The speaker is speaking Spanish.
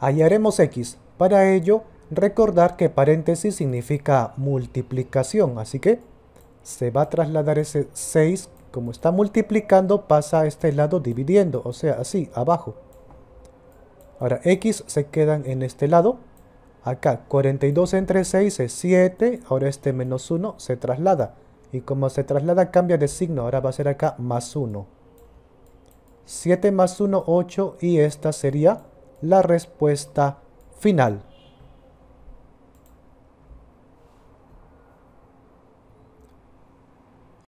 hallaremos x. Para ello, recordar que paréntesis significa multiplicación, así que se va a trasladar ese 6, como está multiplicando, pasa a este lado dividiendo, o sea, así, abajo. Ahora, x se quedan en este lado. Acá, 42 entre 6 es 7, ahora este menos 1 se traslada. Y como se traslada, cambia de signo, ahora va a ser acá más 1. 7 más 1, 8, y esta sería la respuesta final.